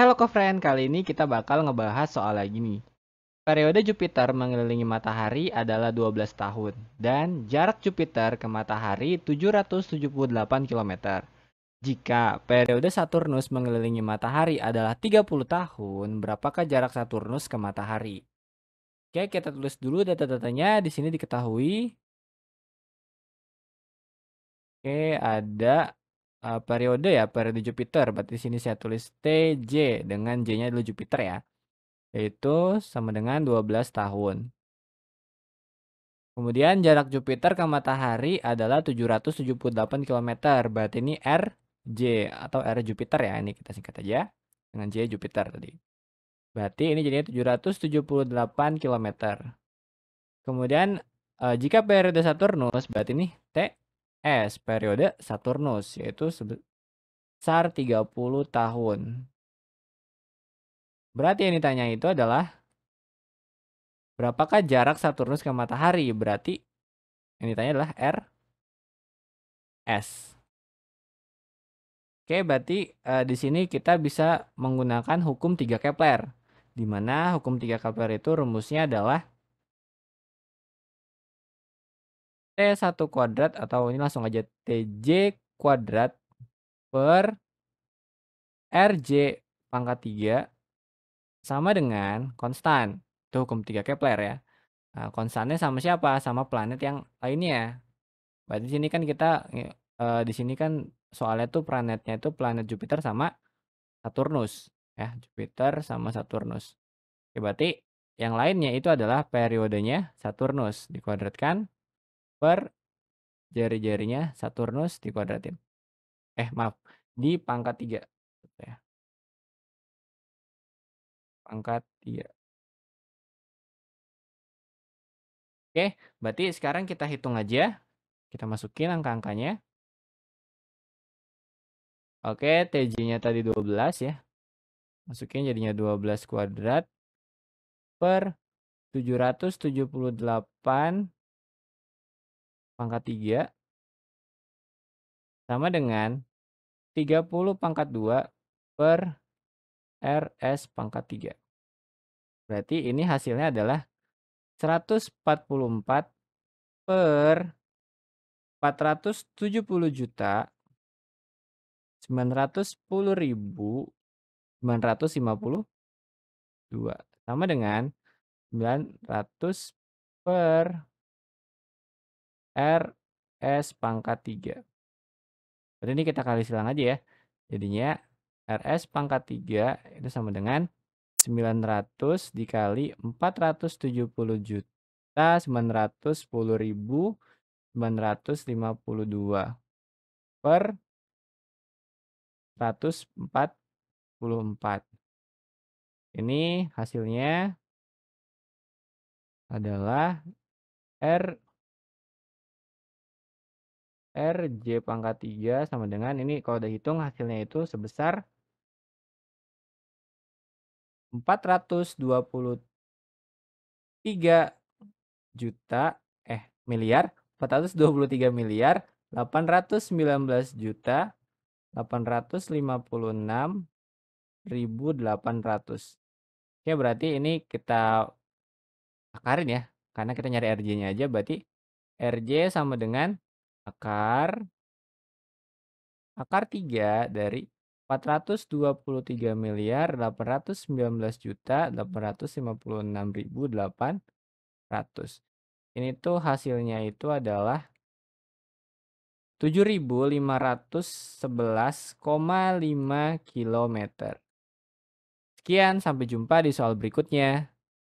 Hello co-friend, kali ini kita bakal ngebahas soal lagi nih. Periode Jupiter mengelilingi matahari adalah 12 tahun dan jarak Jupiter ke matahari 778 km. Jika periode Saturnus mengelilingi matahari adalah 30 tahun, berapakah jarak Saturnus ke matahari? Oke, kita tulis dulu data-datanya. Di sini diketahui Oke, ada uh, periode ya, periode Jupiter, berarti di sini saya tulis TJ, dengan J-nya dulu Jupiter ya. Yaitu sama dengan 12 tahun. Kemudian jarak Jupiter ke matahari adalah 778 km, berarti ini RJ atau R Jupiter ya, ini kita singkat aja dengan J Jupiter tadi. Berarti ini jadinya 778 km. Kemudian, eh, jika periode Saturnus berarti ini T S periode Saturnus yaitu sebesar 30 tahun. Berarti yang ditanya itu adalah berapakah jarak Saturnus ke matahari? Berarti yang ditanya adalah R S. Oke, berarti e, di sini kita bisa menggunakan hukum 3 Kepler. Di mana hukum 3 Kepler itu rumusnya adalah T1 kuadrat atau ini langsung aja TJ kuadrat per RJ pangkat 3 sama dengan konstan. Itu hukum 3 Kepler ya. Nah, konstannya sama siapa? Sama planet yang lainnya. Berarti di sini kan kita e, di sini kan soalnya tuh planetnya itu planet Jupiter sama Saturnus ya, Jupiter sama Saturnus. Oke, berarti yang lainnya itu adalah periodenya Saturnus dikuadratkan per jari-jarinya Saturnus dikuadratin. Eh, maaf, di pangkat 3. Gitu ya. Pangkat 3. Oke, berarti sekarang kita hitung aja. Kita masukin angka-angkanya. Oke, TJ-nya tadi 12 ya. Masukin jadinya 12 kuadrat per 778 pangkat 3 sama dengan 30 pangkat 2 per RS pangkat 3. Berarti ini hasilnya adalah 144 per 470 juta 910.952 sama dengan 900 per R S pangkat 3. Berarti ini kita kali silang aja ya. Jadinya RS pangkat 3 itu sama dengan 900 dikali 470 juta 910 ribu 952 per 144. Ini hasilnya adalah R R J pangkat 3 sama dengan ini kalau udah hitung hasilnya itu sebesar 423 juta eh miliar 423 miliar 819 juta 856 1800 Oke berarti ini kita akarin ya karena kita nyari RJ-nya aja berarti RJ sama dengan Akar akar 3 dari 423 miliar 819 juta 856.800. Ini tuh hasilnya itu adalah 7.511,5 km. Sekian, sampai jumpa di soal berikutnya.